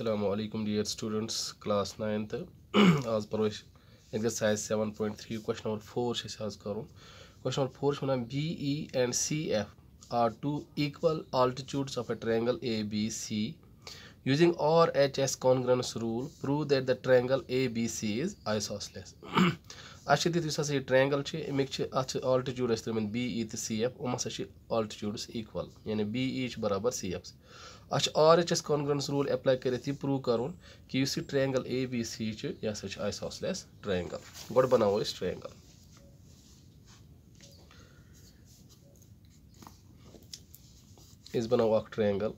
अल्लाम dear students class ninth आज पो exercise seven point three question number four से आज कर question number four one B E and C F are two equal altitudes of a triangle A B C using R H S congruence rule prove that the triangle A B C is isosceles अच्छा दिख yes यह triangle अमिक अत altitude B E तो C F हम हसा equal यानी B E e, बराबर C F अच्छा R H S congruence rule apply कर यह प्रूव कर कि इस ट्रायंगल ए बी सी यह सा आइसोसलेस ट्रायंगल गोड बनो ट्रायंगल इस बनो अ ट्रायंगल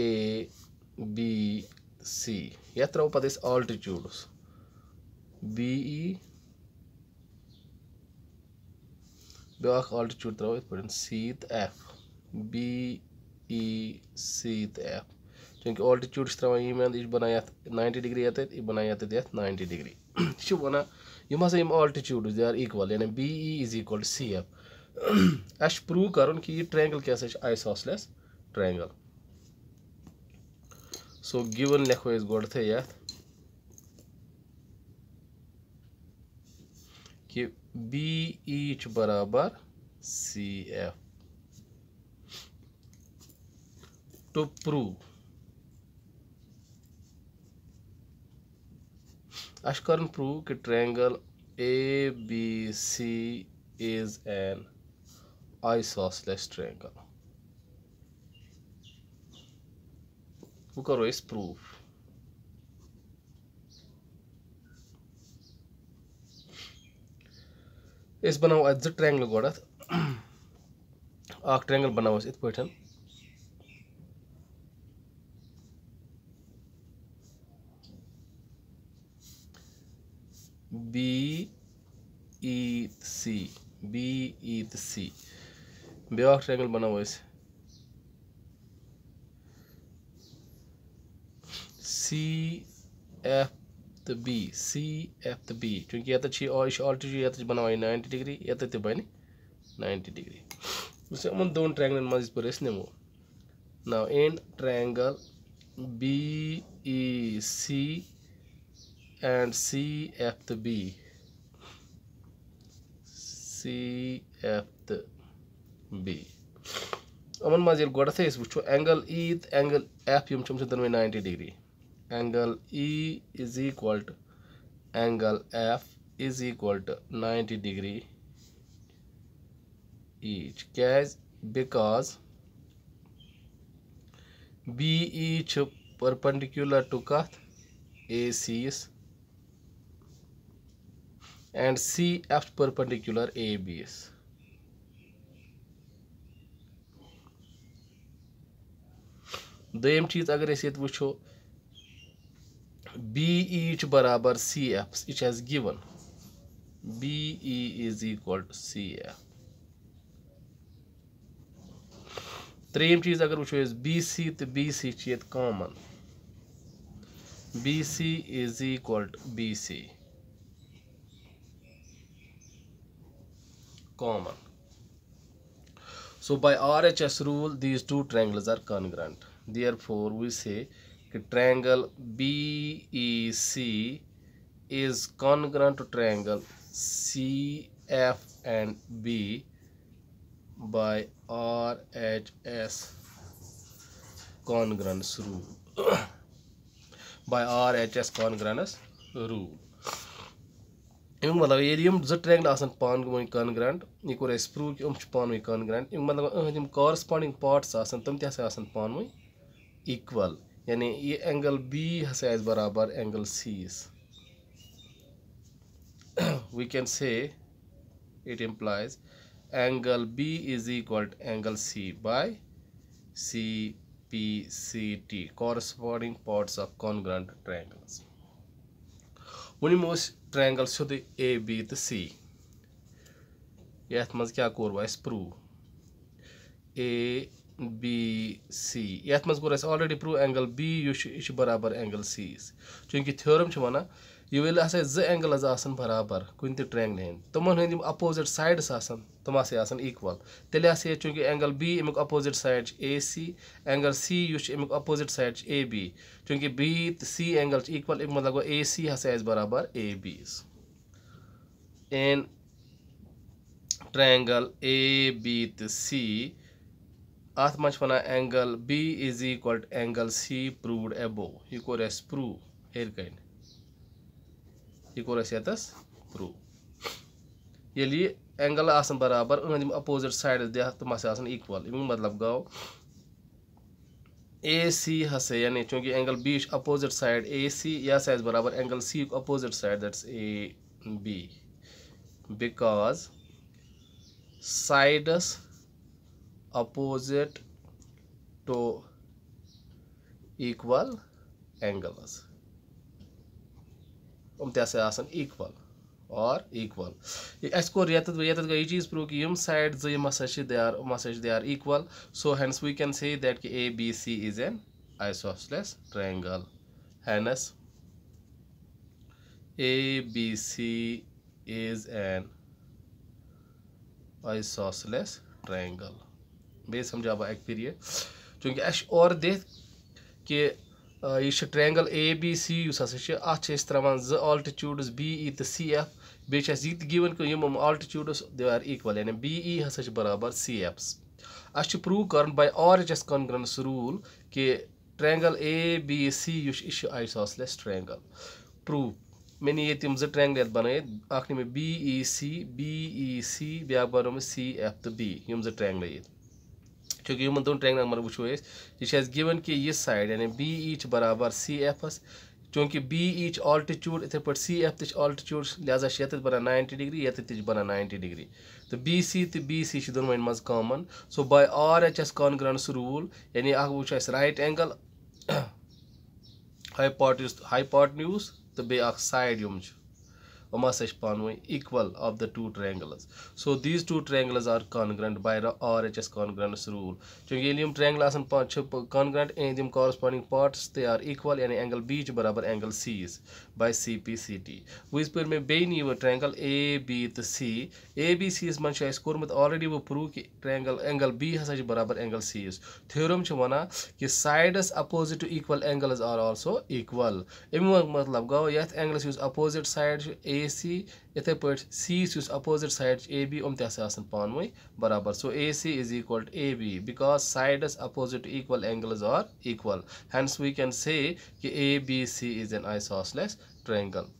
ए बी सी यह त्रो पे आल्टिट्यूड्स बी ई بیٛاکھ آلٹِچوٗڈ ترٛاوو یِتھ پٲٹھۍ C F B E C F چوٗنٛکہِ آلٹِچوٗڈ چھِ ترٛاوان ییٚمہِ اَنٛدٕ یہِ چھِ بَنان یَتھ ناینٹی ڈِگری یَتٮ۪تھ یہِ بَنان یَتٮ۪تھ یَتھ ناینٹی ڈِگری یہِ چھِ وَنان یِم ہَسا یِم آلٹِچوٗڈٕز دے آر ایٖکوَل یعنی B E is equal to C F اَسہِ چھُ پرٛوٗ کَرُن کہِ یہِ ٹرٛینٛگل کیٛاہ سا چھِ آیساسلٮ۪س ٹرٛینٛگل سو گِوٕن لیکھو أسۍ گۄڈٕتھٕے یَتھ कि बी ई ईच बराबर सी एफ टू प्रूव अश कर प्रूव कि triangle A B C is an isosceles triangle वो करो इस प्रूफ इस बनाओ अत जो ट्रैंगल गोड़ अ ट्रैंगल बनाओ इत पे B E C B E सी ब्या ट्रैंगल बनाओ सी एफ तो बी सी एफ तो बी और तो e, ये ऑल्टीट्यूड e, ये तो बनाओ डिग्री ये तो त्यो बने 90 डिग्री उसे अमन दोन ट्रायंगल मज पे इसने वो now and triangle B E C and C F तो बी सी एफ तो बी अमन मज ये वो एंगल ई तो एंगल एफ यम चम से दरमियान 90 degree angle E is equal to angle F is equal to 90 degree each کیٛازِ because BE چھُ perpendicular to کَتھ AC یَس and CF چھُ perpendicular AB یَس دوٚیِم چیٖز اگر أسۍ ییٚتہِ وٕچھو बराबर e e is equal to CF. It has given BE is equal to CF. त्रम चीज अगर वो बी सी तो बी सी ये common B C is equal B C common so by RHS rule these two triangle are congruent therefore we say कि triangle B E C is congruent to triangle C F and B by R H S by rule by R H S congruence rule इम मतलब ये यम जो ट्रायंगल आसन पान one congruent ये कोर अस प्रूव कि यम पान वन कॉन्ग्रेंट इम मतलब यम कॉरस्पॉन्डिंग पार्ट्स आसन तम ते आसन पान वन इक्वल यानी ये एंगल बी हसे बराबर angle C we can say it implies angle B is equal to angle C by CPCT corresponding parts of congruent triangles. When most triangles should the A, B to C. यह मज क्या कोर वाइस prove A B C یَتھ منٛز کوٚر اَسہِ already پرٛوٗ اینٛگل be یُس چھُ یہِ چھُ برابر اینٛگل سی یَس چوٗنٛکہِ تھیورَم چھِ وَنان یہِ ییٚلہِ ہَسا زٕ اینٛگلٕز آسان برابر کُنہِ تہِ ٹرٛینٛگلہِ ہٕنٛدۍ تِمَن ہٕنٛدۍ یِم اَپوزِٹ سایڈٕس آسان تِم ہَسا آسان ایٖکوَل تیٚلہِ ہَسا چوٗنٛکہِ اینٛگل بی اَمیُک اَپوزِٹ سایڈ چھِ اے سی اینٛگل سی یُس چھُ اَمیُک اَپوزِٹ سایڈ چھِ اے بی چوٗنٛکہِ بی تہٕ سی اینٛگل چھِ ایٖکوَل اَمہِ مطلب گوٚو اے سی ہَسا آسہِ برابر اے بیٖز این ٹرٛینٛگل اے بی تہٕ سی मे one angle B is equal to angle C proved above यह कोर अस प्रूव एर कैन यह कोर एस यस प्रूव ये एंगल आसन बराबर उन्हें अपोजिट साइड दम तुम आसन इक्वल यू मतलब गो ए सी हसे यानी चूंकि angle B opposite side A C यह आस बराबर angle C opposite side that's A B because sides opposite to equal angles um te तो आसन इक्वल और इक्वल अस कोर यत गई ये चीज़ प्रूव कि यम साइड जो यम हसा दे आर यम they are equal so hence we can say that कि A B C is an isosceles triangle hence A B C is an isosceles triangle بیٚیہِ سَمجھاو بہٕ اَکہِ پھِرِ یہِ چوٗنٛکہِ اَسہِ چھُ اورٕ دِتھ کہِ یہِ چھُ ٹرٛینٛگل اے بی سی یُس ہَسا چھُ اَتھ چھِ أسۍ ترٛاوان زٕ آلٹِچوٗڈٕز بی ای تہٕ سی ایف بیٚیہِ چھِ اَسہِ یہِ تہِ گِوَن کہِ یِم یِم آلٹِچوٗڈٕس دے آر ایٖکوَل یعنی بی ای ہَسا چھِ بَرابر سی ایفس اَسہِ چھُ پرٛوٗ کَرُن باے آرجَس کانگرنس روٗل کہِ ٹرٛینٛگل اے بی سی یُس چھُ یہِ چھُ آیساسلیس ٹرٛینٛگل پرٛوٗ مےٚ نی ییٚتہِ تِم زٕ ٹرٛینٛگل یَتھ بَنٲیِتھ اَکھ نی مےٚ بی ای سی بی ای سی بیٛاکھ بَنوو مےٚ سی ایف تہٕ بی یِم زٕ ٹرٛینٛگلہٕ ییٚتہِ चूंकि इन तो तो दोनों ट्रैंगल नंबर वो यह गिवन कि यह साइड यानी बी ईच बराबर सी एफस चूंकि बी ईच आल्टिट्यूड इथे पे सी एफ तच लिहाजा ये बनान नाइनटी डिग्री ये बना नाइन्टी डिग्री तो बी सी तो बी सी दोनवे मज common so by R H S congruence rule यानी अख वो right angle hypotenuse hypotenuse तो बे साइड यम equal of the two triangles. So these two triangles are congruent by the RHS congruence rule. चूँकि ये लिम triangle आसन पाँच छः congruent and them corresponding parts they are equal यानी angle B जो बराबर angle C is by CPCT. वो इस पर में बे नहीं वो triangle A B तो C A B C इस मन शायद स्कोर में already वो prove कि triangle angle B हसा जो बराबर angle C is. Theorem जो मना कि sides opposite to equal angles are also equal. इम्म मतलब गाओ यह angles use opposite side A C इथे पे C opposite side A B उम तान पानवे बराबर so A C is equal to A B because sides opposite equal angles are equal hence we can say A B C is an isosceles triangle